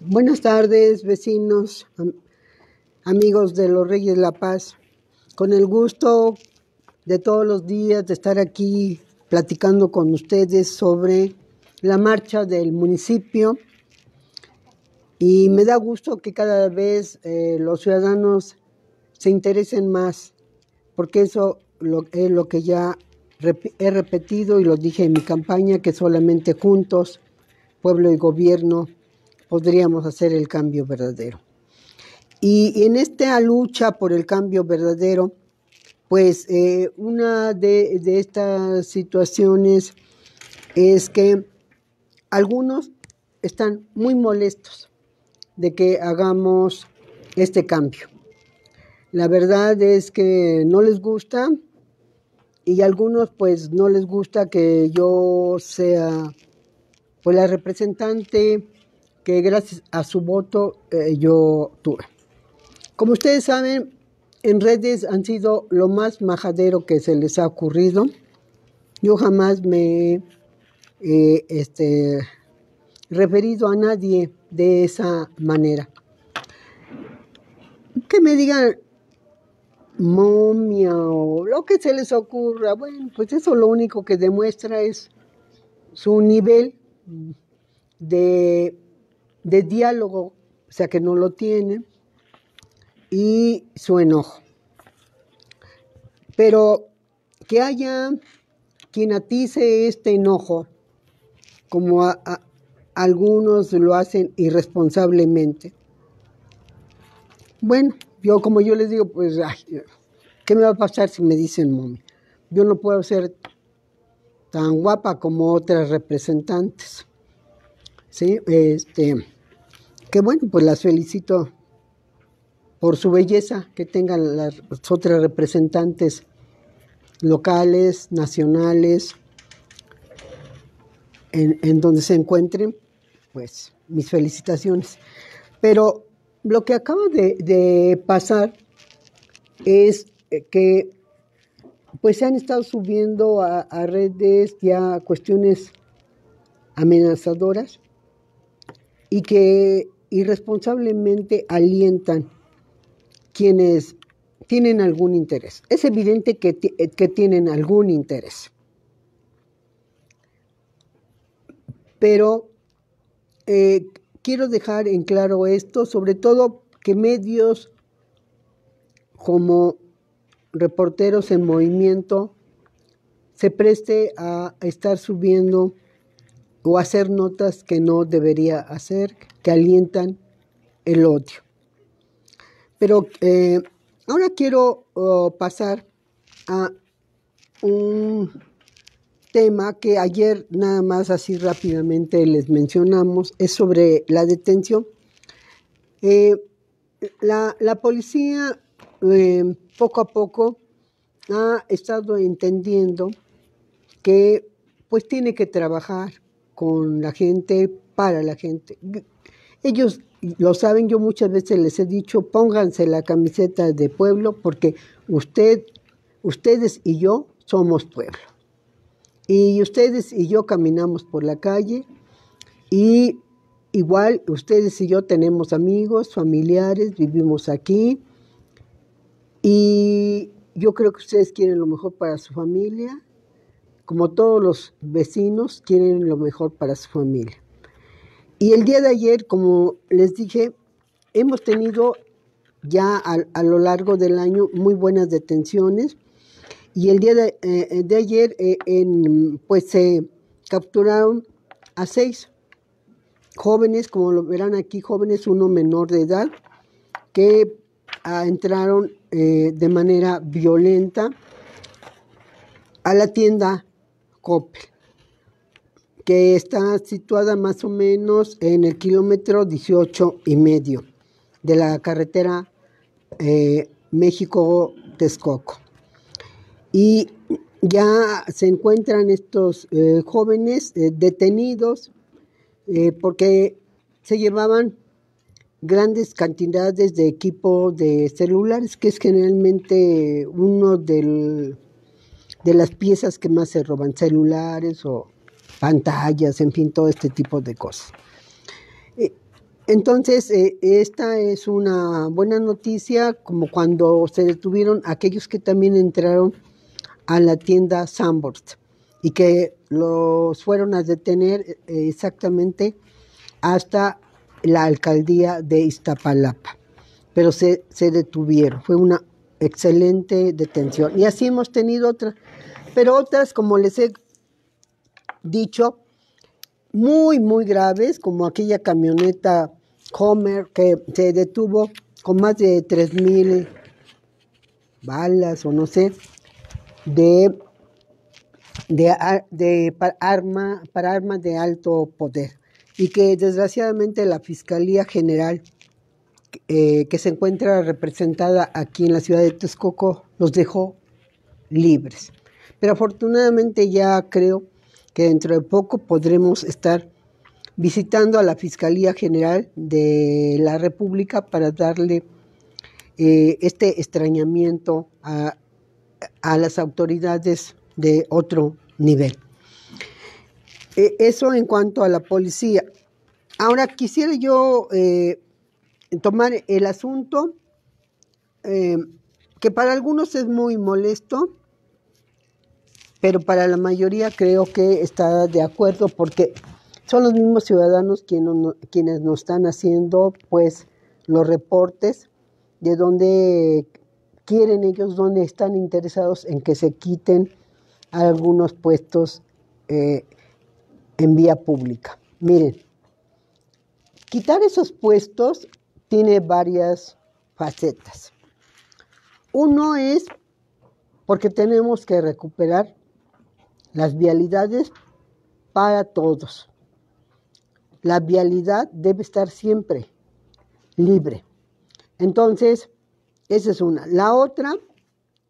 Buenas tardes, vecinos, amigos de los Reyes de La Paz. Con el gusto de todos los días de estar aquí platicando con ustedes sobre la marcha del municipio. Y me da gusto que cada vez eh, los ciudadanos se interesen más, porque eso es lo que ya he repetido y lo dije en mi campaña, que solamente juntos pueblo y gobierno, podríamos hacer el cambio verdadero. Y en esta lucha por el cambio verdadero, pues eh, una de, de, estas situaciones es que algunos están muy molestos de que hagamos este cambio. La verdad es que no les gusta y algunos pues no les gusta que yo sea pues la representante que gracias a su voto eh, yo tuve. Como ustedes saben, en redes han sido lo más majadero que se les ha ocurrido. Yo jamás me he eh, este, referido a nadie de esa manera. Que me digan momia o lo que se les ocurra, bueno, pues eso lo único que demuestra es su nivel de, diálogo, o sea que no lo tiene, y su enojo. Pero que haya quien atice este enojo, como algunos lo hacen irresponsablemente. Bueno, yo como yo les digo, pues, ay, ¿qué me va a pasar si me dicen mami? Yo no puedo hacer tan guapa como otras representantes. Sí, este, que bueno, pues las felicito por su belleza que tengan las otras representantes locales, nacionales, en, donde se encuentren, pues mis felicitaciones. Pero lo que acaba de pasar es eh, que pues se han estado subiendo a, redes ya cuestiones amenazadoras y que irresponsablemente alientan quienes tienen algún interés. Es evidente que, eh, que, tienen algún interés. Pero eh, quiero dejar en claro esto, sobre todo que medios como Reporteros en Movimiento se preste a estar subiendo o hacer notas que no debería hacer, que alientan el odio. Pero eh, ahora quiero pasar a un tema que ayer nada más así rápidamente les mencionamos, es sobre la detención. Eh, la, la, policía eh, poco a poco ha estado entendiendo que pues tiene que trabajar con la gente, para la gente. Ellos lo saben, yo muchas veces les he dicho, pónganse la camiseta de pueblo porque usted, ustedes y yo somos pueblo. Y ustedes y yo caminamos por la calle y igual ustedes y yo tenemos amigos, familiares, vivimos aquí y yo creo que ustedes quieren lo mejor para su familia, como todos los vecinos quieren lo mejor para su familia. Y el día de ayer, como les dije, hemos tenido ya a, lo largo del año muy buenas detenciones. Y el día de, eh, ayer, eh, pues se capturaron a seis jóvenes, como lo verán aquí, jóvenes, uno menor de edad, que entraron eh, de manera violenta a la tienda COPE, que está situada más o menos en el kilómetro 18 y medio de la carretera eh, México-Texcoco. Y ya se encuentran estos eh, jóvenes detenidos porque se llevaban grandes cantidades de equipo de celulares, que es generalmente uno de las piezas que más se roban, celulares o pantallas, en fin, todo este tipo de cosas. Eh, entonces, eh, esta es una buena noticia, como cuando se detuvieron aquellos que también entraron a la tienda Sanborns y que los fueron a detener eh, exactamente hasta la alcaldía de Iztapalapa, pero se, detuvieron. Fue una excelente detención. Y así hemos tenido otras, pero otras, como les he dicho, muy, muy graves, como aquella camioneta Homer que se detuvo con más de 3.000 balas o no sé, de, de, arma, para armas de alto poder y que desgraciadamente la Fiscalía General eh, que se encuentra representada aquí en la ciudad de Texcoco los dejó libres. Pero afortunadamente ya creo que dentro de poco podremos estar visitando a la Fiscalía General de la República para darle eh, este extrañamiento a las autoridades de otro nivel. E, eso en cuanto a la policía. Ahora quisiera yo eh, tomar el asunto eh, que para algunos es muy molesto, pero para la mayoría creo que está de acuerdo porque son los mismos ciudadanos quienes, nos están haciendo pues los reportes de dónde quieren ellos, dónde están interesados en que se quiten algunos puestos eh, en vía pública. Miren, quitar esos puestos tiene varias facetas. Uno es porque tenemos que recuperar las vialidades para todos. La vialidad debe estar siempre libre. Entonces, esa es una. La otra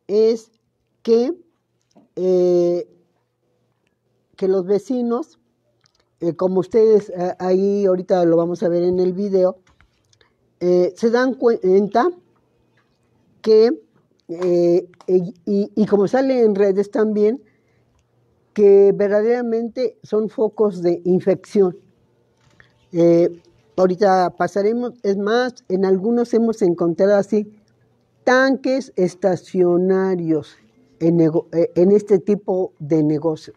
es que, eh, que los vecinos eh, como ustedes eh, ahí ahorita lo vamos a ver en el video, eh, se dan cuenta que, y, como sale en redes también, que verdaderamente son focos de infección. ahorita pasaremos, es más, en algunos hemos encontrado así tanques estacionarios en, este tipo de negocios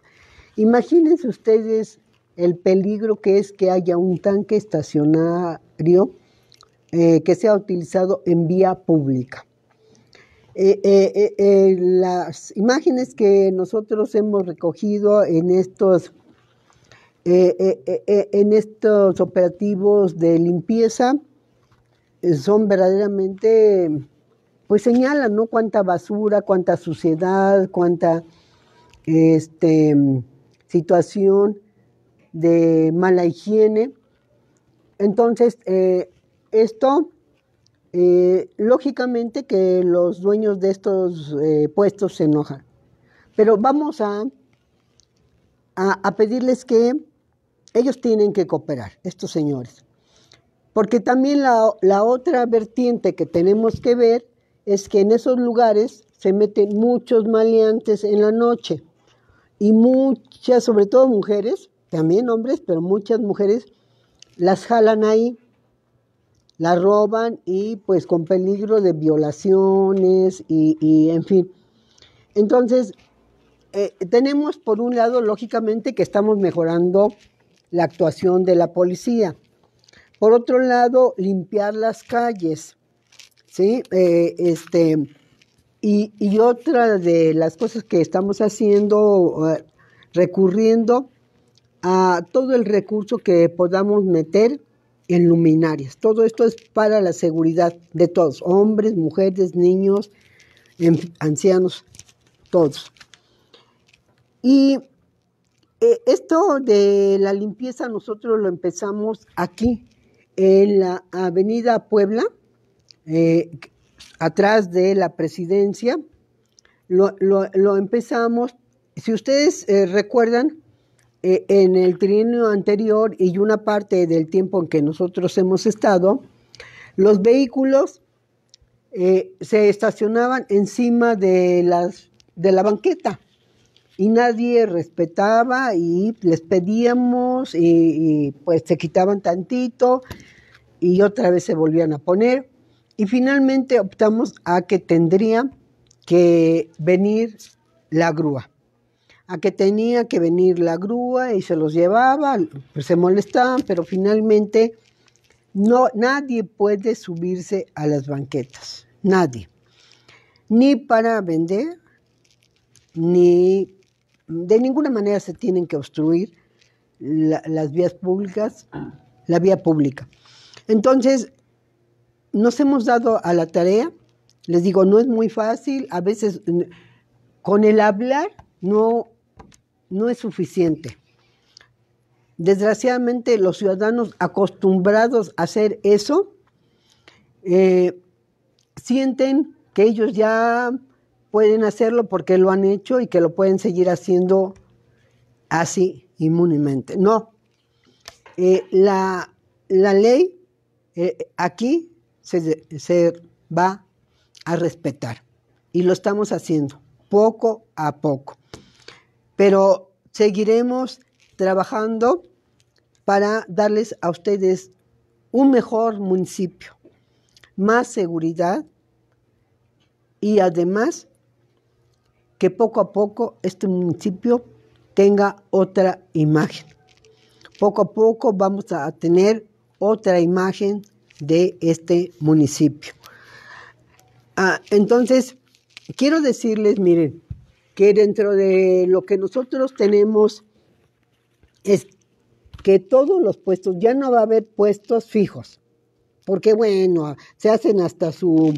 Imagínense ustedes el peligro que es que haya un tanque estacionario eh, que sea utilizado en vía pública. Eh, eh, las imágenes que nosotros hemos recogido en estos, en estos operativos de limpieza son verdaderamente, pues señalan, ¿no? Cuánta basura, cuánta suciedad, cuánta este, situación de mala higiene. Entonces, eh, esto, eh, lógicamente que los dueños de estos eh, puestos se enojan. Pero vamos a, a, pedirles que ellos tienen que cooperar, estos señores. Porque también la, la, otra vertiente que tenemos que ver es que en esos lugares se meten muchos maleantes en la noche y muchas, sobre todo mujeres, también hombres, pero muchas mujeres las jalan ahí, las roban y pues con peligro de violaciones y, en fin. Entonces, eh, tenemos por un lado, lógicamente, que estamos mejorando la actuación de la policía. Por otro lado, limpiar las calles. ¿sí? Eh, este, y, y, otra de las cosas que estamos haciendo, eh, recurriendo a todo el recurso que podamos meter en luminarias. Todo esto es para la seguridad de todos, hombres, mujeres, niños, em, ancianos, todos. Y eh, esto de la limpieza nosotros lo empezamos aquí, en la avenida Puebla, eh, atrás de la presidencia. Lo, empezamos, si ustedes eh, recuerdan, eh, en el trienio anterior y una parte del tiempo en que nosotros hemos estado, los vehículos eh, se estacionaban encima de, las, de la banqueta y nadie respetaba y les pedíamos y, y pues se quitaban tantito y otra vez se volvían a poner y finalmente optamos a que tendría que venir la grúa a que tenía que venir la grúa y se los llevaba, pues se molestaban, pero finalmente no, nadie puede subirse a las banquetas, nadie, ni para vender, ni de ninguna manera se tienen que obstruir las vías públicas, la vía pública. Entonces, nos hemos dado a la tarea, les digo, no es muy fácil, a veces mm, con el hablar no no es suficiente. Desgraciadamente los ciudadanos acostumbrados a hacer eso eh, sienten que ellos ya pueden hacerlo porque lo han hecho y que lo pueden seguir haciendo así inmunemente. No, eh, la, ley eh, aquí se va a respetar y lo estamos haciendo poco a poco pero seguiremos trabajando para darles a ustedes un mejor municipio, más seguridad y además que poco a poco este municipio tenga otra imagen. Poco a poco vamos a tener otra imagen de este municipio. Ah, entonces, quiero decirles, miren, que dentro de lo que nosotros tenemos es que todos los puestos, ya no va a haber puestos fijos, porque bueno, se hacen hasta su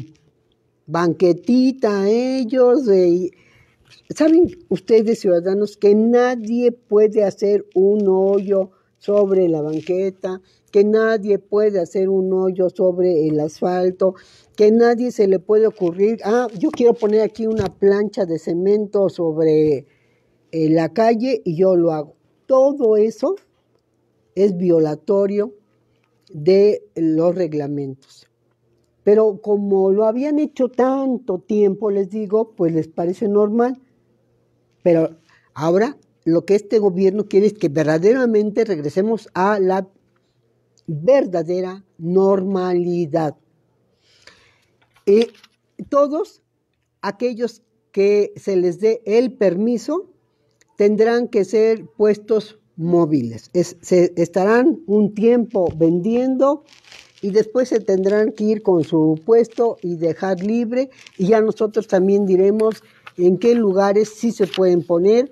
banquetita ellos. y ¿Saben ustedes, ciudadanos, que nadie puede hacer un hoyo sobre la banqueta, que nadie puede hacer un hoyo sobre el asfalto, que nadie se le puede ocurrir, ah, yo quiero poner aquí una plancha de cemento sobre eh, la calle y yo lo hago. Todo eso es violatorio de los reglamentos. Pero como lo habían hecho tanto tiempo, les digo, pues les parece normal. Pero ahora lo que este gobierno quiere es que verdaderamente regresemos a la verdadera normalidad. Y todos aquellos que se les dé el permiso tendrán que ser puestos móviles. se estarán un tiempo vendiendo y después se tendrán que ir con su puesto y dejar libre y ya nosotros también diremos en qué lugares sí se pueden poner,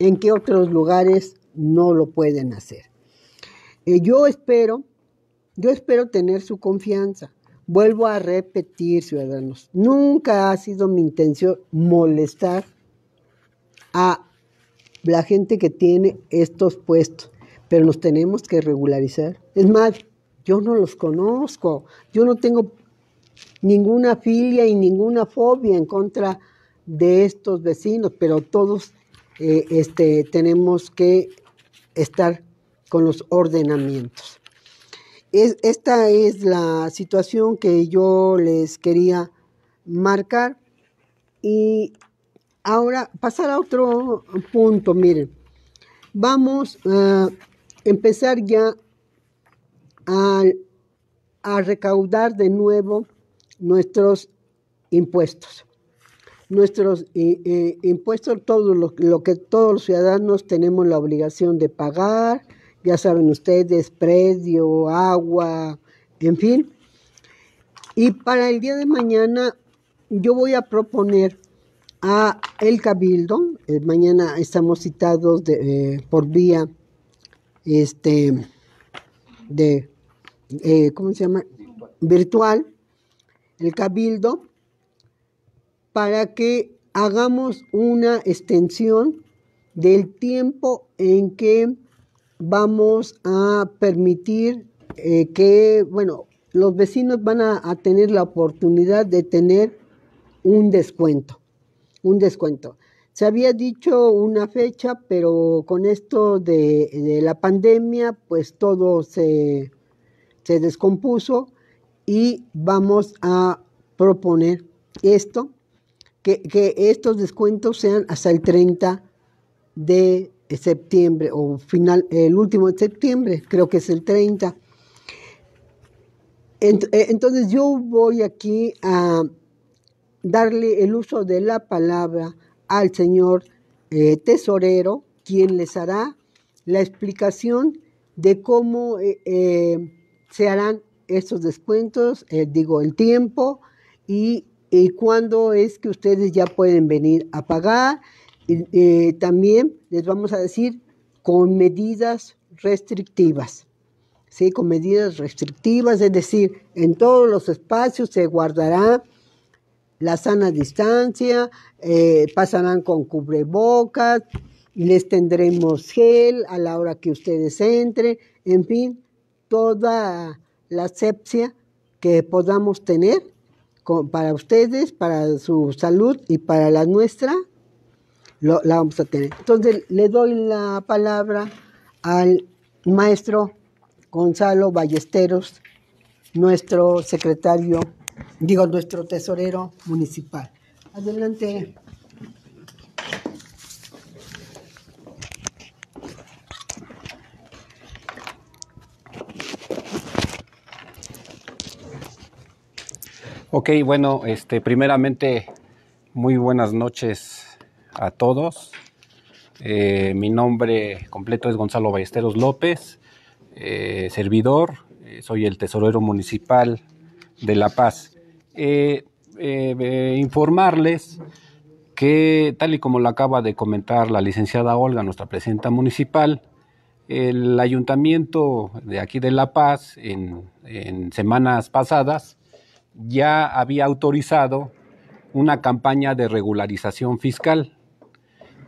en qué otros lugares no lo pueden hacer. Eh, yo espero, yo espero tener su confianza Vuelvo a repetir, ciudadanos, nunca ha sido mi intención molestar a la gente que tiene estos puestos, pero nos tenemos que regularizar. Es más, yo no los conozco, yo no tengo ninguna filia y ninguna fobia en contra de estos vecinos, pero todos eh, este, tenemos que estar con los ordenamientos esta es la situación que yo les quería marcar. Y ahora pasar a otro punto, miren. Vamos a empezar ya a, recaudar de nuevo nuestros impuestos. Nuestros eh, eh, impuestos, todo lo, que todos los ciudadanos tenemos la obligación de pagar, ya saben ustedes, predio, agua, en fin. Y para el día de mañana yo voy a proponer a el cabildo, eh, mañana estamos citados eh, por vía este de eh, ¿cómo se llama? virtual el cabildo para que hagamos una extensión del tiempo en que vamos a permitir eh, que, bueno, los vecinos van a, tener la oportunidad de tener un descuento, un descuento. Se había dicho una fecha, pero con esto de, la pandemia, pues todo se, descompuso y vamos a proponer esto, que, que estos descuentos sean hasta el 30 de septiembre o final, el último de septiembre, creo que es el 30. Eh, entonces yo voy aquí a darle el uso de la palabra al señor eh, tesorero, quien les hará la explicación de cómo eh, se harán estos descuentos, digo, el tiempo y, y cuándo es que ustedes ya pueden venir a pagar eh, también les vamos a decir con medidas restrictivas. ¿sí? Con medidas restrictivas, es decir, en todos los espacios se guardará la sana distancia, eh, pasarán con cubrebocas, les tendremos gel a la hora que ustedes entren, en fin, toda la asepsia que podamos tener para ustedes, para su salud y para la nuestra, la vamos a tener. Entonces le doy la palabra al maestro Gonzalo Ballesteros, nuestro secretario, digo, nuestro tesorero municipal. Adelante. Ok, bueno, este, primeramente, muy buenas noches a todos. Eh, mi nombre completo es Gonzalo Ballesteros López, eh, servidor, eh, soy el tesorero municipal de La Paz. informarles que, tal y como lo acaba de comentar la licenciada Olga, nuestra presidenta municipal, el ayuntamiento de aquí de La Paz, en semanas pasadas, ya había autorizado una campaña de regularización fiscal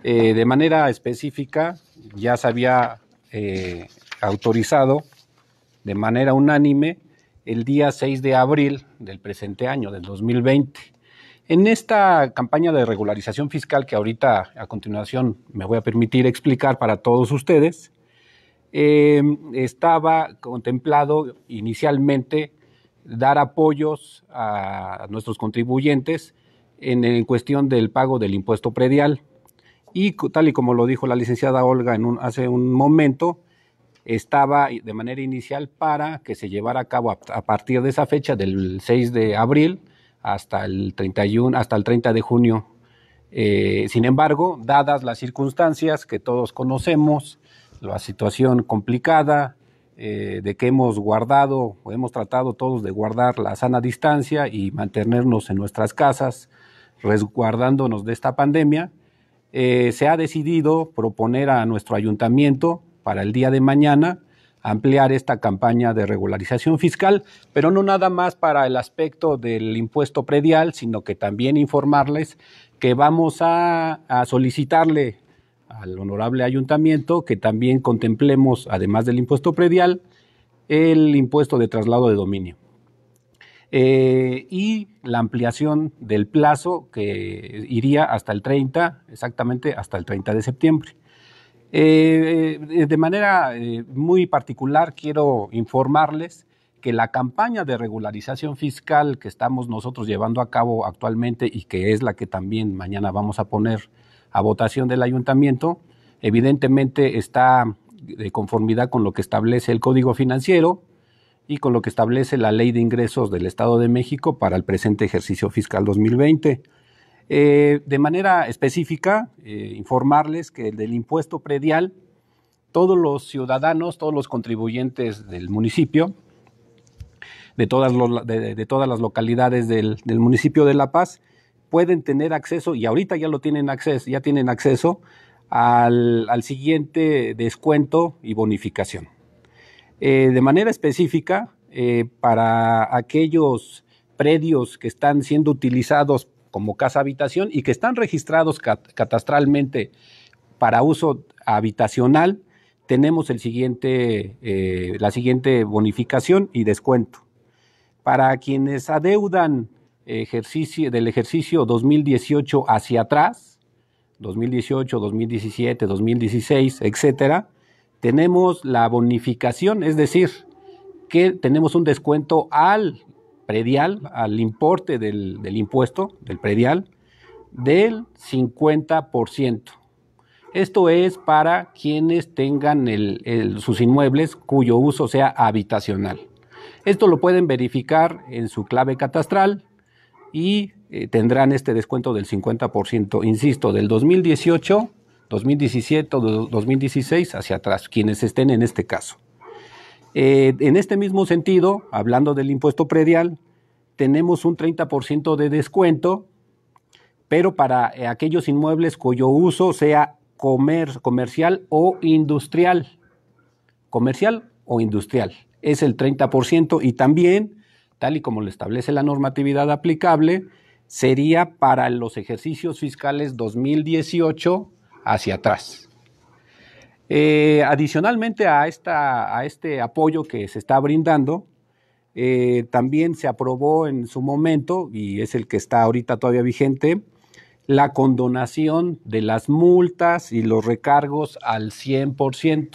eh, de manera específica, ya se había eh, autorizado de manera unánime el día 6 de abril del presente año, del 2020. En esta campaña de regularización fiscal que ahorita a continuación me voy a permitir explicar para todos ustedes, em, estaba contemplado inicialmente dar apoyos a nuestros contribuyentes en cuestión del pago del impuesto predial y tal y como lo dijo la licenciada Olga en hace un momento, estaba de manera inicial para que se llevara a cabo a, partir de esa fecha, del 6 de abril hasta el 31, el 30 de junio. Eh, sin embargo, dadas las circunstancias que todos conocemos, la situación complicada, eh, de que hemos guardado, o hemos tratado todos de guardar la sana distancia y mantenernos en nuestras casas, resguardándonos de esta pandemia, eh, se ha decidido proponer a nuestro ayuntamiento para el día de mañana ampliar esta campaña de regularización fiscal, pero no nada más para el aspecto del impuesto predial, sino que también informarles que vamos a, solicitarle al honorable ayuntamiento que también contemplemos, además del impuesto predial, el impuesto de traslado de dominio. Eh, y la ampliación del plazo que iría hasta el 30, exactamente hasta el 30 de septiembre. Eh, eh, de manera eh, muy particular quiero informarles que la campaña de regularización fiscal que estamos nosotros llevando a cabo actualmente y que es la que también mañana vamos a poner a votación del ayuntamiento, evidentemente está de conformidad con lo que establece el Código Financiero, y con lo que establece la Ley de Ingresos del Estado de México para el presente ejercicio fiscal 2020. Eh, de manera específica, eh, informarles que del impuesto predial, todos los ciudadanos, todos los contribuyentes del municipio, de todas, de, todas las localidades del, municipio de La Paz, pueden tener acceso, y ahorita ya lo tienen acceso, ya tienen acceso al siguiente descuento y bonificación. Eh, de manera específica, eh, para aquellos predios que están siendo utilizados como casa habitación y que están registrados catastralmente para uso habitacional, tenemos eh, la siguiente bonificación y descuento. Para quienes adeudan del ejercicio 2018 hacia atrás, 2018, 2017, 2016, etcétera, tenemos la bonificación, es decir, que tenemos un descuento al predial, al importe del, impuesto, del predial, del 50%. Esto es para quienes tengan sus inmuebles cuyo uso sea habitacional. Esto lo pueden verificar en su clave catastral y eh, tendrán este descuento del 50%, insisto, del 2018 2017 o 2016 hacia atrás, quienes estén en este caso. Eh, en este mismo sentido, hablando del impuesto predial, tenemos un 30% de descuento, pero para eh, aquellos inmuebles cuyo uso sea comer, comercial o industrial. Comercial o industrial. Es el 30% y también, tal y como lo establece la normatividad aplicable, sería para los ejercicios fiscales 2018 hacia atrás. Eh, adicionalmente a, esta, a, este apoyo que se está brindando, eh, también se aprobó en su momento, y es el que está ahorita todavía vigente, la condonación de las multas y los recargos al 100%.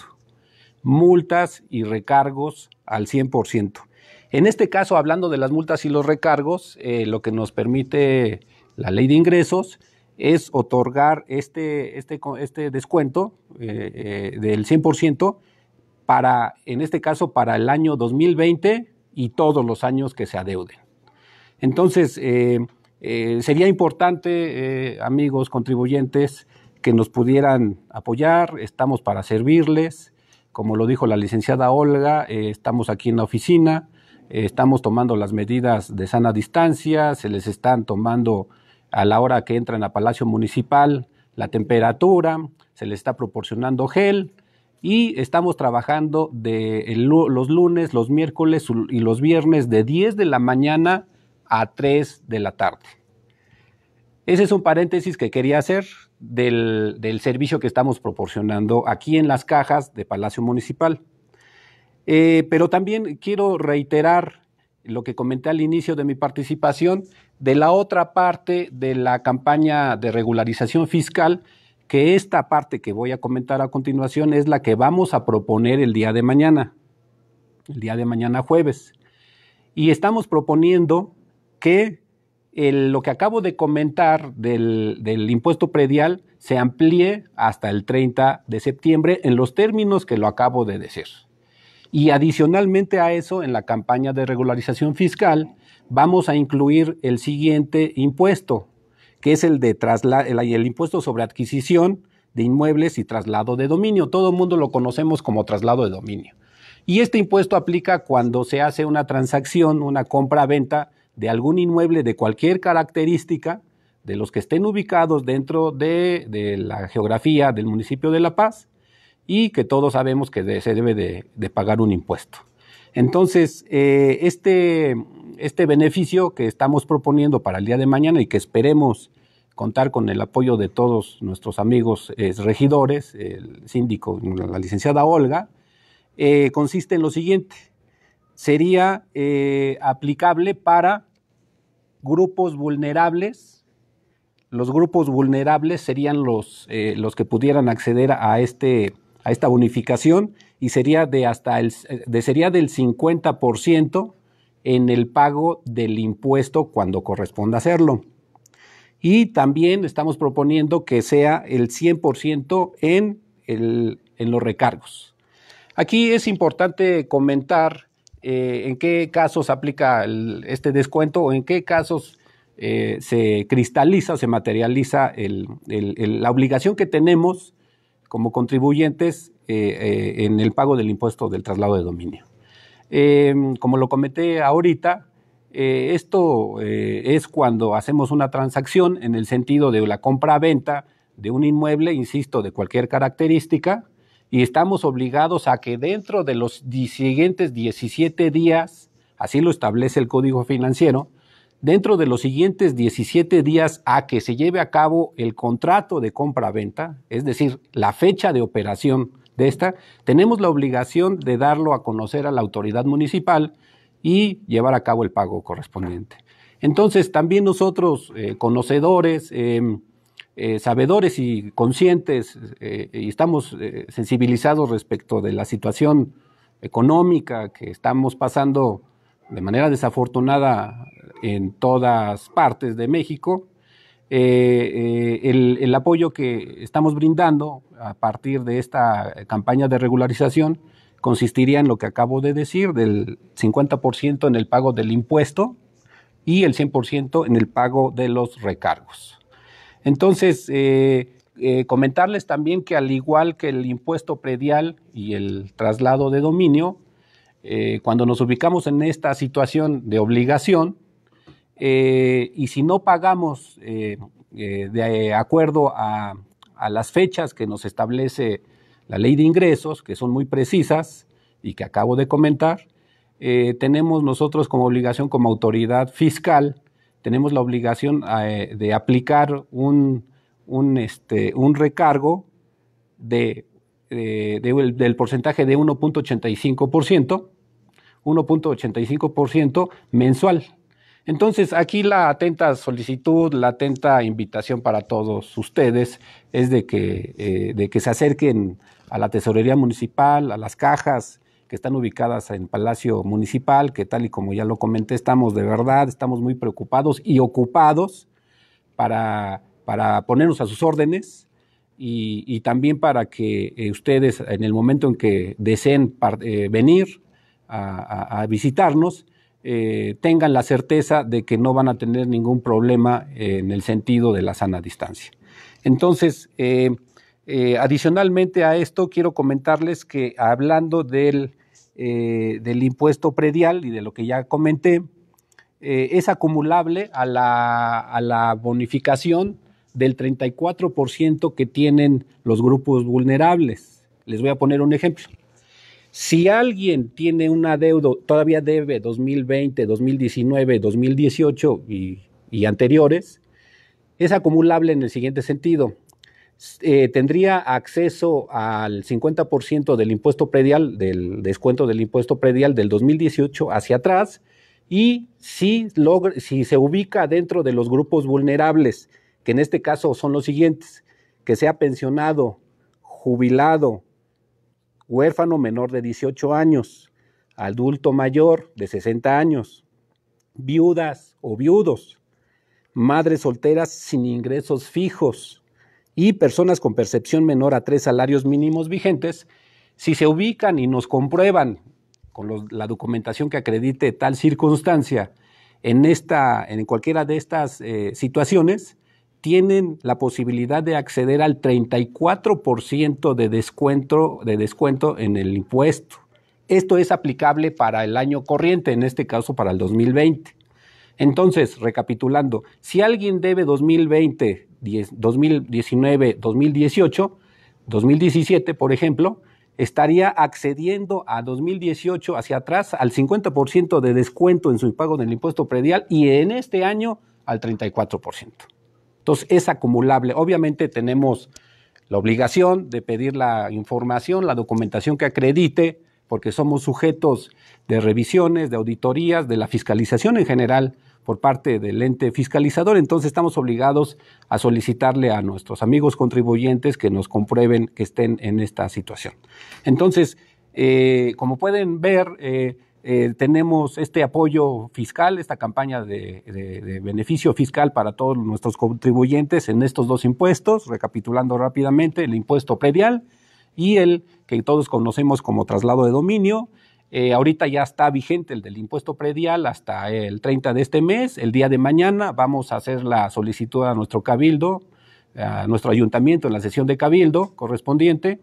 Multas y recargos al 100%. En este caso, hablando de las multas y los recargos, eh, lo que nos permite la ley de ingresos es otorgar este, este, este descuento eh, eh, del 100% para, en este caso, para el año 2020 y todos los años que se adeuden. Entonces, eh, sería importante, amigos contribuyentes, que nos pudieran apoyar, estamos para servirles, como lo dijo la licenciada Olga, estamos aquí en la oficina, estamos tomando las medidas de sana distancia, se les están tomando a la hora que entran a Palacio Municipal, la temperatura, se le está proporcionando gel y estamos trabajando de los lunes, los miércoles y los viernes de 10 de la mañana a 3 de la tarde. Ese es un paréntesis que quería hacer del, servicio que estamos proporcionando aquí en las cajas de Palacio Municipal. Eh, pero también quiero reiterar lo que comenté al inicio de mi participación, de la otra parte de la campaña de regularización fiscal, que esta parte que voy a comentar a continuación es la que vamos a proponer el día de mañana, el día de mañana jueves. Y estamos proponiendo que lo que acabo de comentar del impuesto predial se amplíe hasta el 30 de septiembre en los términos que lo acabo de decir. Y adicionalmente a eso, en la campaña de regularización fiscal, vamos a incluir el siguiente impuesto, que es el de impuesto sobre adquisición de inmuebles y traslado de dominio. Todo el mundo lo conocemos como traslado de dominio. Y este impuesto aplica cuando se hace una transacción, una compra-venta de algún inmueble de cualquier característica, de los que estén ubicados dentro de, la geografía del municipio de La Paz, y que todos sabemos que se debe de pagar un impuesto. Entonces, eh, este, este beneficio que estamos proponiendo para el día de mañana y que esperemos contar con el apoyo de todos nuestros amigos eh, regidores, el síndico, la licenciada Olga, eh, consiste en lo siguiente. Sería aplicable para grupos vulnerables. Los grupos vulnerables serían los, los que pudieran acceder a este a esta bonificación y sería, de hasta el, sería del 50% en el pago del impuesto cuando corresponda hacerlo. Y también estamos proponiendo que sea el 100% en, los recargos. Aquí es importante comentar eh, en qué casos aplica este descuento o en qué casos eh, se cristaliza se materializa la obligación que tenemos como contribuyentes eh, eh, en el pago del impuesto del traslado de dominio. Em, como lo comenté ahorita, eh, esto es cuando hacemos una transacción en el sentido de la compra-venta de un inmueble, insisto, de cualquier característica, y estamos obligados a que dentro de los siguientes 17 días, así lo establece el Código Financiero, dentro de los siguientes 17 días a que se lleve a cabo el contrato de compra-venta, es decir, la fecha de operación de esta, tenemos la obligación de darlo a conocer a la autoridad municipal y llevar a cabo el pago correspondiente. Entonces, también nosotros, eh, conocedores, em, eh, sabedores y conscientes, eh, y estamos sensibilizados respecto de la situación económica que estamos pasando de manera desafortunada en todas partes de México, eh, eh, el, apoyo que estamos brindando a partir de esta campaña de regularización consistiría en lo que acabo de decir, del 50% en el pago del impuesto y el 100% en el pago de los recargos. Entonces, eh, comentarles también que al igual que el impuesto predial y el traslado de dominio, eh, cuando nos ubicamos en esta situación de obligación, eh, y si no pagamos eh, de acuerdo a, las fechas que nos establece la ley de ingresos, que son muy precisas y que acabo de comentar, tenemos nosotros como obligación, como autoridad fiscal, tenemos la obligación de aplicar un, un, este, un recargo de, de, del porcentaje de 1.85%, 1.85% mensual. Entonces, aquí la atenta solicitud, la atenta invitación para todos ustedes es de que, eh, de que se acerquen a la tesorería municipal, a las cajas que están ubicadas en Palacio Municipal, que tal y como ya lo comenté, estamos de verdad, estamos muy preocupados y ocupados para, para ponernos a sus órdenes. Y, también para que eh, ustedes en el momento en que deseen eh, venir, a, visitarnos, eh, tengan la certeza de que no van a tener ningún problema en el sentido de la sana distancia. Entonces, eh, eh, adicionalmente a esto, quiero comentarles que hablando del, del, impuesto predial y de lo que ya comenté, es acumulable a la, a la bonificación del 34% que tienen los grupos vulnerables. Les voy a poner un ejemplo. Si alguien tiene una deuda todavía debe 2020, 2019, 2018 y, y anteriores, es acumulable en el siguiente sentido. Eh, tendría acceso al 50% del impuesto predial, del descuento del impuesto predial del 2018 hacia atrás, y si, si se ubica dentro de los grupos vulnerables, que en este caso son los siguientes, que sea pensionado, jubilado, huérfano menor de 18 años, adulto mayor de 60 años, viudas o viudos, madres solteras sin ingresos fijos y personas con percepción menor a tres salarios mínimos vigentes, si se ubican y nos comprueban con la documentación que acredite tal circunstancia en, esta, en cualquiera de estas eh, situaciones, tienen la posibilidad de acceder al 34% de descuento, de descuento en el impuesto. Esto es aplicable para el año corriente, en este caso para el 2020. Entonces, recapitulando, si alguien debe 2020, 2019, 2018, 2017, por ejemplo, estaría accediendo a 2018 hacia atrás al 50% de descuento en su pago del impuesto predial y en este año al 34%. Entonces es acumulable. Obviamente tenemos la obligación de pedir la información, la documentación que acredite, porque somos sujetos de revisiones, de auditorías, de la fiscalización en general por parte del ente fiscalizador. Entonces estamos obligados a solicitarle a nuestros amigos contribuyentes que nos comprueben que estén en esta situación. Entonces, eh, como pueden ver, eh, eh, tenemos este apoyo fiscal, esta campaña de, beneficio fiscal para todos nuestros contribuyentes en estos dos impuestos, recapitulando rápidamente, el impuesto predial y el que todos conocemos como traslado de dominio. Eh, ahorita ya está vigente el del impuesto predial hasta el 30 de este mes. El día de mañana vamos a hacer la solicitud a nuestro cabildo, a nuestro ayuntamiento en la sesión de cabildo correspondiente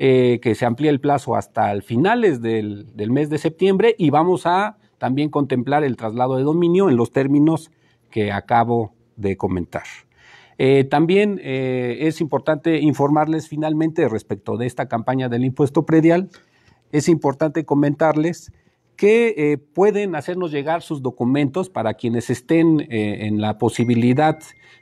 eh, que se amplíe el plazo hasta finales del, mes de septiembre y vamos a también contemplar el traslado de dominio en los términos que acabo de comentar. Eh, también eh, es importante informarles finalmente respecto de esta campaña del impuesto predial. Es importante comentarles que pueden hacernos llegar sus documentos para quienes estén en la posibilidad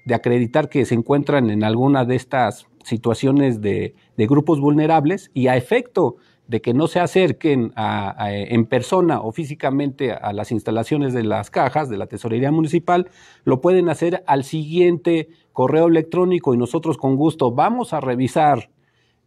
de acreditar que se encuentran en alguna de estas situaciones de, grupos vulnerables y a efecto de que no se acerquen en persona o físicamente a las instalaciones de las cajas de la tesorería municipal, lo pueden hacer al siguiente correo electrónico y nosotros con gusto vamos a revisar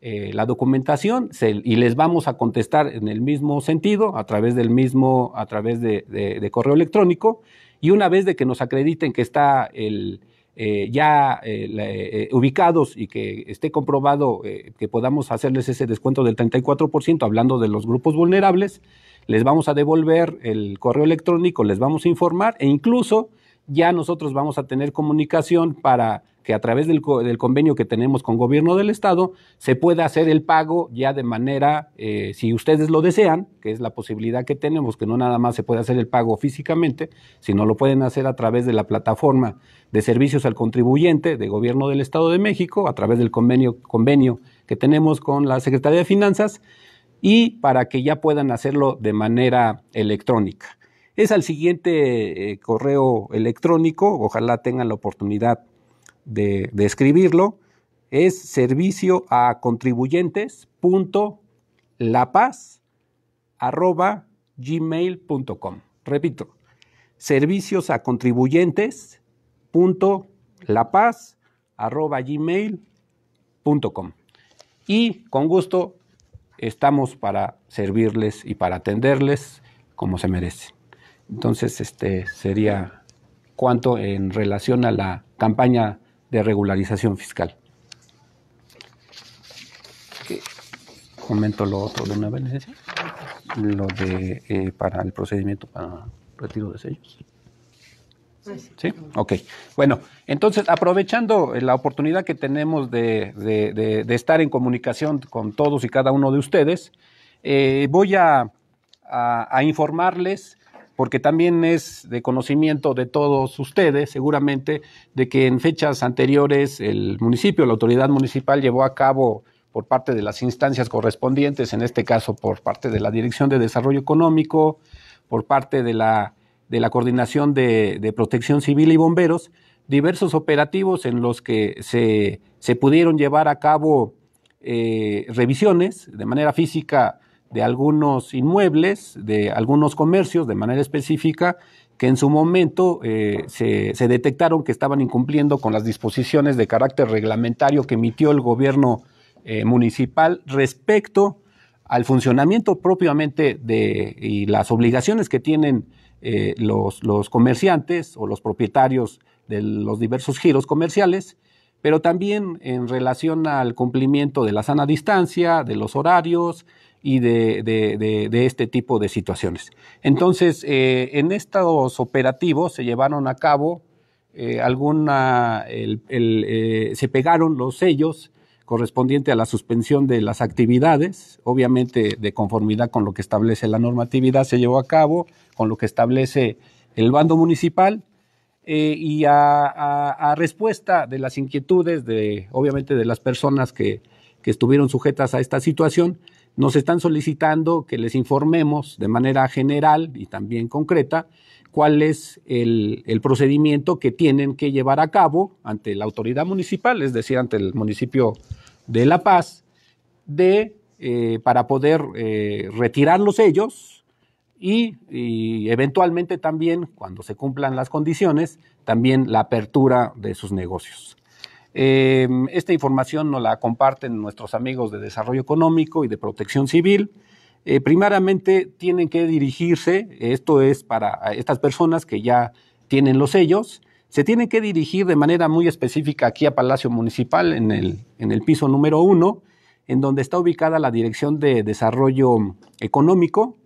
eh, la documentación y les vamos a contestar en el mismo sentido, a través del mismo, a través de, de correo electrónico. Y una vez de que nos acrediten que está el, eh, ya eh, eh, ubicados y que esté comprobado que podamos hacerles ese descuento del 34%, hablando de los grupos vulnerables, les vamos a devolver el correo electrónico, les vamos a informar e incluso ya nosotros vamos a tener comunicación para que a través del, convenio que tenemos con gobierno del Estado se pueda hacer el pago ya de manera, eh, si ustedes lo desean, que es la posibilidad que tenemos, que no nada más se puede hacer el pago físicamente, sino lo pueden hacer a través de la plataforma de servicios al contribuyente de gobierno del Estado de México, a través del convenio, convenio que tenemos con la Secretaría de Finanzas, y para que ya puedan hacerlo de manera electrónica. Es al siguiente eh, correo electrónico, ojalá tengan la oportunidad de, escribirlo, es servicio a contribuyentes punto la paz gmail.com. Repito, servicios a contribuyentes punto la paz gmail.com. Y con gusto estamos para servirles y para atenderles como se merece. Entonces, este sería cuanto en relación a la campaña de regularización fiscal. Comento lo otro de una vez, lo de eh, para el procedimiento para retiro de sellos. Ah, ¿Sí? Ok. Bueno, entonces aprovechando la oportunidad que tenemos de, de, estar en comunicación con todos y cada uno de ustedes, eh, voy a informarles porque también es de conocimiento de todos ustedes, seguramente, de que en fechas anteriores el municipio, la autoridad municipal llevó a cabo por parte de las instancias correspondientes, en este caso por parte de la Dirección de Desarrollo Económico, por parte de la, de la Coordinación de, Protección Civil y Bomberos, diversos operativos en los que se, pudieron llevar a cabo eh, revisiones de manera física de algunos inmuebles, de algunos comercios de manera específica, que en su momento eh, se, detectaron que estaban incumpliendo con las disposiciones de carácter reglamentario que emitió el gobierno eh, municipal respecto al funcionamiento propiamente de, y las obligaciones que tienen eh, los, comerciantes o los propietarios de los diversos giros comerciales, pero también en relación al cumplimiento de la sana distancia, de los horarios, y de, de, este tipo de situaciones. Entonces, eh, en estos operativos se llevaron a cabo eh, alguna, eh, se pegaron los sellos correspondientes a la suspensión de las actividades, obviamente de conformidad con lo que establece la normatividad, se llevó a cabo, con lo que establece el bando municipal, y a, respuesta de las inquietudes de, obviamente, de las personas que estuvieron sujetas a esta situación, nos están solicitando que les informemos de manera general y también concreta cuál es el, procedimiento que tienen que llevar a cabo ante la autoridad municipal, es decir, ante el municipio de La Paz, de, eh, para poder eh, retirarlos retirar los sellos y, eventualmente también, cuando se cumplan las condiciones, también la apertura de sus negocios. Em, esta información nos la comparten nuestros amigos de Desarrollo Económico y de Protección Civil. Eh, primariamente tienen que dirigirse, esto es para estas personas que ya tienen los sellos, se tienen que dirigir de manera muy específica aquí a Palacio Municipal, en el, en el piso número uno, en donde está ubicada la Dirección de Desarrollo Económico,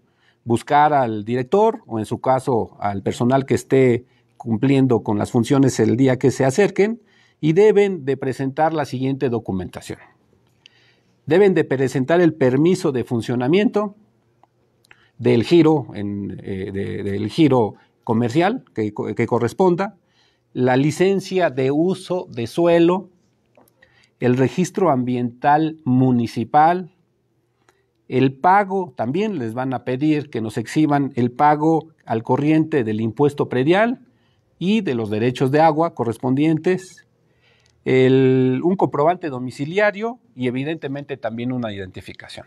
buscar al director o en su caso al personal que esté cumpliendo con las funciones el día que se acerquen y deben de presentar la siguiente documentación. Deben de presentar el permiso de funcionamiento del giro, eh, giro comercial que corresponda, la licencia de uso de suelo, el registro ambiental municipal, el pago, también les van a pedir que nos exhiban el pago al corriente del impuesto predial y de los derechos de agua correspondientes, el, un comprobante domiciliario y evidentemente también una identificación.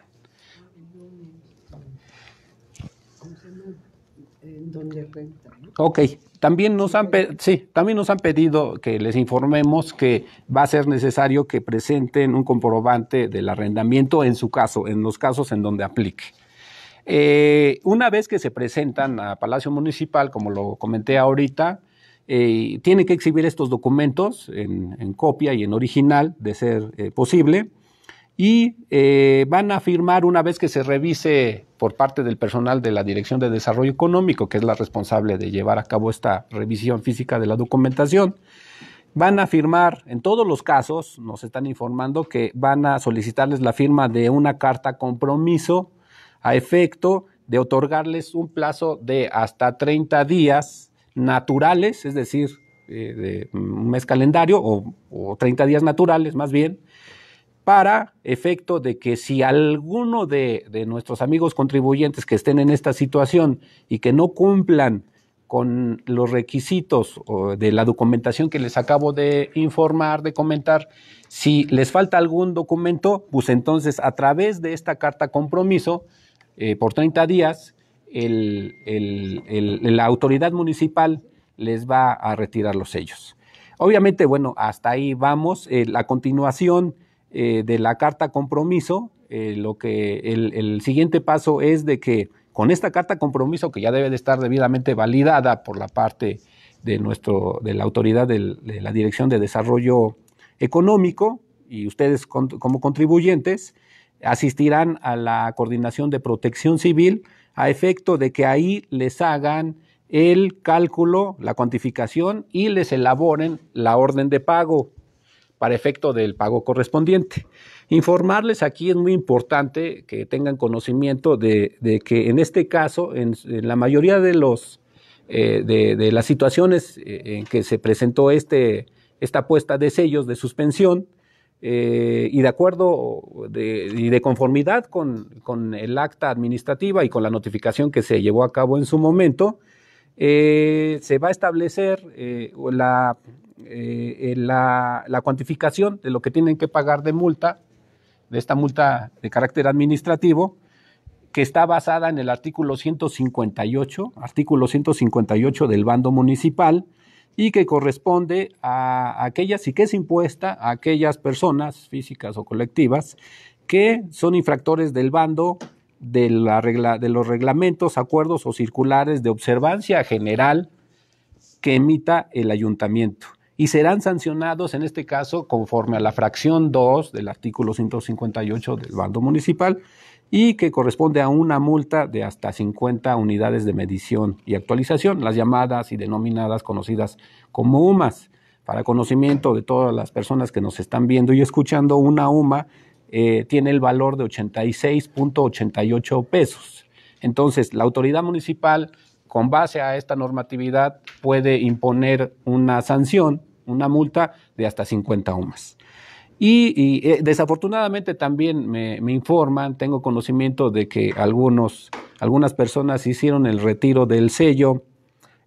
Ok, también nos han, sí, también nos han pedido que les informemos que va a ser necesario que presenten un comprobante del arrendamiento en su caso, en los casos en donde aplique. Eh, una vez que se presentan a Palacio Municipal, como lo comenté ahorita, tienen eh, tiene que exhibir estos documentos en, copia y en original, de ser eh, posible, y eh, van a firmar una vez que se revise por parte del personal de la Dirección de Desarrollo Económico, que es la responsable de llevar a cabo esta revisión física de la documentación. Van a firmar, en todos los casos, nos están informando que van a solicitarles la firma de una carta compromiso a efecto de otorgarles un plazo de hasta 30 días naturales, es decir, eh, de un mes calendario o, o 30 días naturales más bien, para efecto de que si alguno de, nuestros amigos contribuyentes que estén en esta situación y que no cumplan con los requisitos de la documentación que les acabo de informar, de comentar, si les falta algún documento, pues entonces a través de esta carta compromiso eh, por 30 días la autoridad municipal les va a retirar los sellos. Obviamente, bueno, hasta ahí vamos. Eh, la continuación eh, de la carta compromiso, eh, lo que el, siguiente paso es de que con esta carta compromiso, que ya debe de estar debidamente validada por la parte de, nuestro, de la autoridad de la Dirección de Desarrollo Económico y ustedes como contribuyentes, asistirán a la coordinación de protección civil a efecto de que ahí les hagan el cálculo, la cuantificación y les elaboren la orden de pago para efecto del pago correspondiente. Informarles aquí es muy importante que tengan conocimiento de, que en este caso, en, la mayoría de, los, eh, de, las situaciones eh, en que se presentó este, esta apuesta de sellos de suspensión, eh, y de acuerdo y de conformidad con, el acta administrativa y con la notificación que se llevó a cabo en su momento, eh, se va a establecer eh, la, la, cuantificación de lo que tienen que pagar de multa, de esta multa de carácter administrativo, que está basada en el artículo 158, artículo 158 del bando municipal, y que corresponde a aquellas y que es impuesta a aquellas personas físicas o colectivas que son infractores del bando de, la regla, de los reglamentos, acuerdos o circulares de observancia general que emita el ayuntamiento y serán sancionados en este caso conforme a la fracción 2 del artículo 158 del bando municipal y que corresponde a una multa de hasta 50 unidades de medición y actualización, las llamadas y denominadas conocidas como UMAS. Para conocimiento de todas las personas que nos están viendo y escuchando, una UMA eh, tiene el valor de 86.88 pesos. Entonces, la autoridad municipal, con base a esta normatividad, puede imponer una sanción, una multa de hasta 50 UMAS. Y, eh, desafortunadamente también me, informan, tengo conocimiento de que algunos, algunas personas hicieron el retiro del sello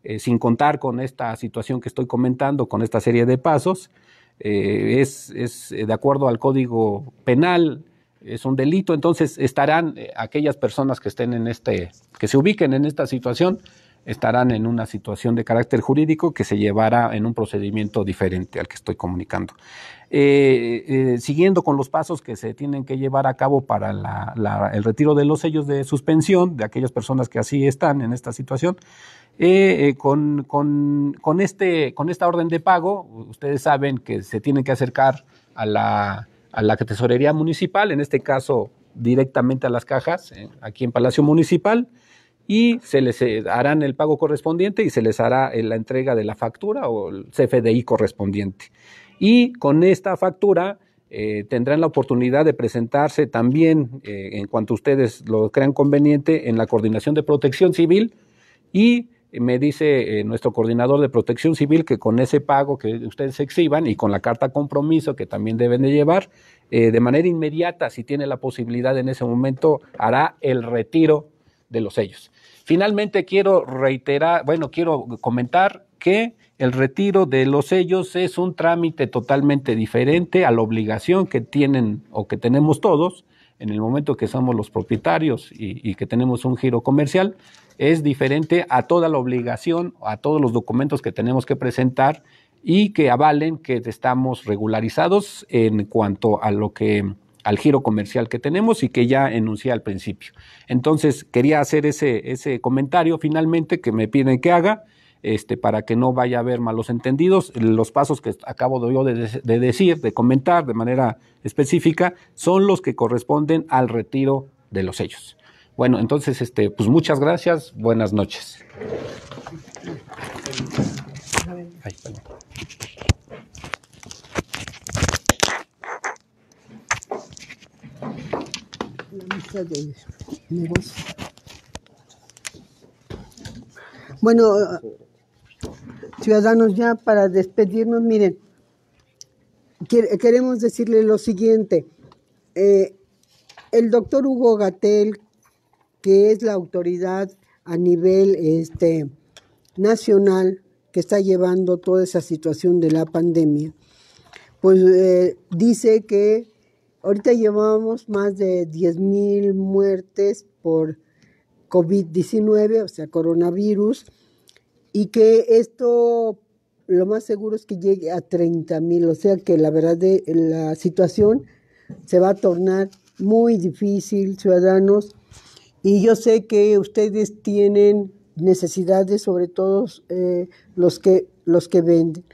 eh, sin contar con esta situación que estoy comentando, con esta serie de pasos. Eh, es, es, de acuerdo al código penal, es un delito, entonces estarán aquellas personas que estén en este, que se ubiquen en esta situación, estarán en una situación de carácter jurídico que se llevará en un procedimiento diferente al que estoy comunicando. Eh, eh, siguiendo con los pasos que se tienen que llevar a cabo para el retiro de los sellos de suspensión de aquellas personas que así están en esta situación. Eh, con, este, con esta orden de pago, ustedes saben que se tienen que acercar a la, a la tesorería municipal, en este caso directamente a las cajas, aquí en Palacio Municipal y se les harán el pago correspondiente y se les hará la entrega de la factura o el CFDI correspondiente. Y con esta factura eh, tendrán la oportunidad de presentarse también, eh, en cuanto ustedes lo crean conveniente, en la Coordinación de Protección Civil y me dice eh, nuestro coordinador de protección civil que con ese pago que ustedes exhiban y con la carta compromiso que también deben de llevar, de manera inmediata, si tiene la posibilidad en ese momento, hará el retiro de los sellos. Finalmente quiero reiterar, bueno, quiero comentar que el retiro de los sellos es un trámite totalmente diferente a la obligación que tienen o que tenemos todos en el momento que somos los propietarios y, que tenemos un giro comercial, es diferente a toda la obligación, a todos los documentos que tenemos que presentar y que avalen que estamos regularizados en cuanto a lo que al giro comercial que tenemos y que ya enuncié al principio. Entonces, quería hacer ese, ese comentario finalmente que me piden que haga este, para que no vaya a haber malos entendidos. Los pasos que acabo de, yo de, decir, de comentar de manera específica, son los que corresponden al retiro de los sellos. Bueno, entonces, este, pues muchas gracias, buenas noches. Bueno, ciudadanos, ya para despedirnos, miren, queremos decirle lo siguiente. Eh, el doctor Hugo Gatel, que es la autoridad a nivel este, nacional que está llevando toda esa situación de la pandemia, pues eh, dice que ahorita llevamos más de 10.000 muertes por COVID-19, o sea, coronavirus, y que esto lo más seguro es que llegue a 30 mil, o sea que la verdad de la situación se va a tornar muy difícil, ciudadanos, y yo sé que ustedes tienen necesidades, sobre todo eh, los, que, los que venden.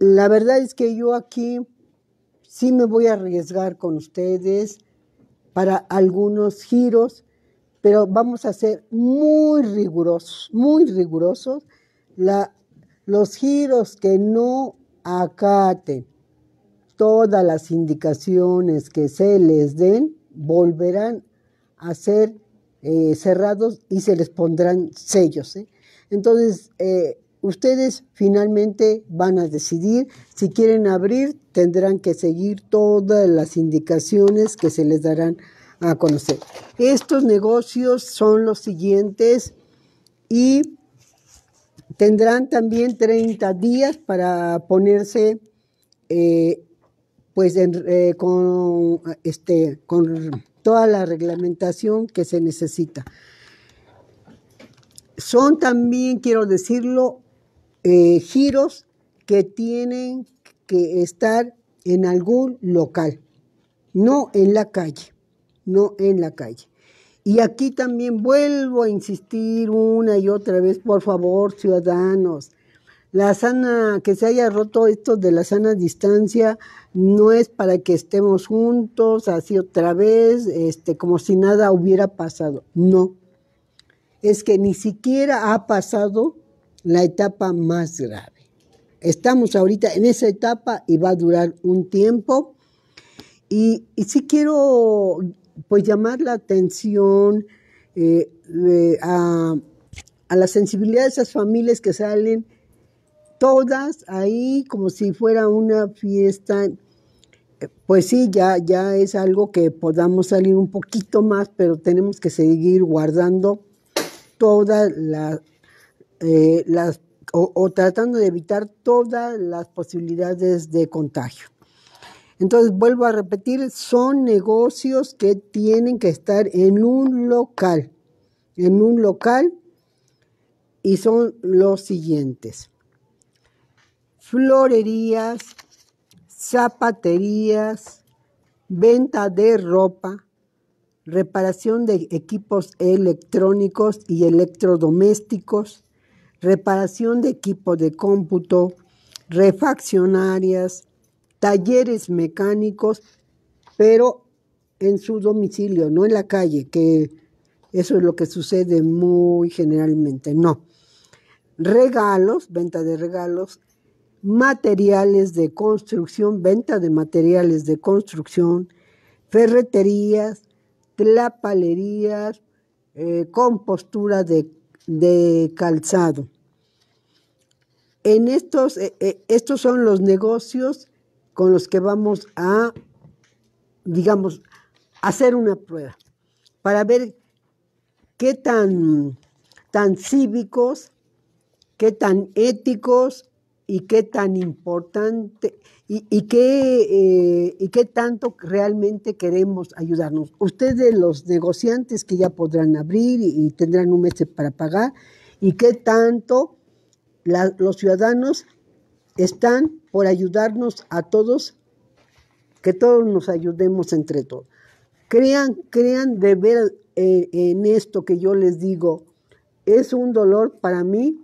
La verdad es que yo aquí sí me voy a arriesgar con ustedes para algunos giros pero vamos a ser muy rigurosos, muy rigurosos los giros que no acaten todas las indicaciones que se les den volverán a ser eh, cerrados y se les pondrán sellos. ¿eh? Entonces, eh, ustedes finalmente van a decidir si quieren abrir, tendrán que seguir todas las indicaciones que se les darán a conocer. Estos negocios son los siguientes y tendrán también 30 días para ponerse eh, pues eh, con, este, con toda la reglamentación que se necesita. Son también, quiero decirlo, eh, giros que tienen que estar en algún local, no en la calle no en la calle. Y aquí también vuelvo a insistir una y otra vez, por favor, ciudadanos, la sana, que se haya roto esto de la sana distancia, no es para que estemos juntos así otra vez, este, como si nada hubiera pasado. No. Es que ni siquiera ha pasado la etapa más grave. Estamos ahorita en esa etapa y va a durar un tiempo. Y, y sí quiero pues llamar la atención eh, a, la sensibilidad de esas familias que salen todas ahí como si fuera una fiesta. Eh, pues sí, ya, ya es algo que podamos salir un poquito más, pero tenemos que seguir guardando todas eh, las, o tratando de evitar todas las posibilidades de contagio. Entonces, vuelvo a repetir, son negocios que tienen que estar en un local, en un local, y son los siguientes. Florerías, zapaterías, venta de ropa, reparación de equipos electrónicos y electrodomésticos, reparación de equipos de cómputo, refaccionarias, talleres mecánicos, pero en su domicilio, no en la calle, que eso es lo que sucede muy generalmente, no. Regalos, venta de regalos, materiales de construcción, venta de materiales de construcción, ferreterías, tlapalerías, eh, compostura de, calzado. En estos, eh, eh, estos son los negocios con los que vamos a, digamos, hacer una prueba para ver qué tan, tan cívicos, qué tan éticos y qué tan importante y, qué, eh, y qué tanto realmente queremos ayudarnos. Ustedes, los negociantes que ya podrán abrir y, tendrán un mes para pagar, y qué tanto los ciudadanos están por ayudarnos a todos, que todos nos ayudemos entre todos. Crean, crean de ver eh, en esto que yo les digo. Es un dolor para mí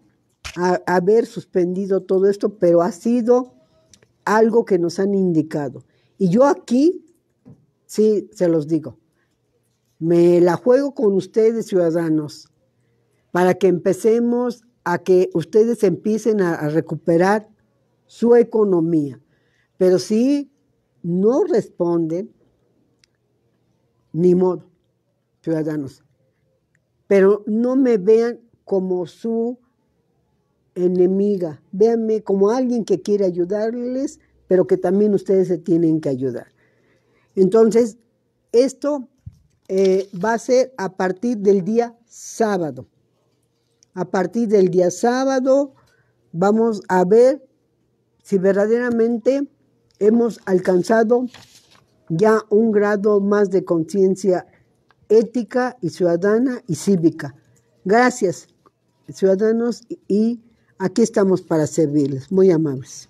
haber suspendido todo esto, pero ha sido algo que nos han indicado. Y yo aquí, sí, se los digo, me la juego con ustedes, ciudadanos, para que empecemos a que ustedes empiecen a recuperar su economía. Pero si no responden, ni modo, ciudadanos. Pero no me vean como su enemiga, véanme como alguien que quiere ayudarles, pero que también ustedes se tienen que ayudar. Entonces, esto eh, va a ser a partir del día sábado. A partir del día sábado vamos a ver si verdaderamente hemos alcanzado ya un grado más de conciencia ética y ciudadana y cívica. Gracias, ciudadanos, y aquí estamos para servirles. Muy amables.